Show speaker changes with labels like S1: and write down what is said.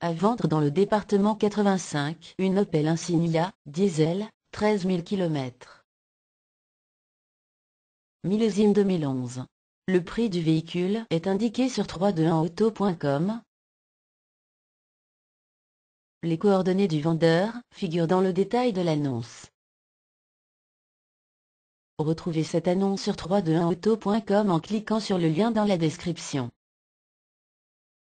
S1: À vendre dans le département 85 une Opel Insignia, diesel, 13 000 km. Millésime 2011. Le prix du véhicule est indiqué sur 321auto.com. Les coordonnées du vendeur figurent dans le détail de l'annonce. Retrouvez cette annonce sur 321auto.com en cliquant sur le lien dans la description.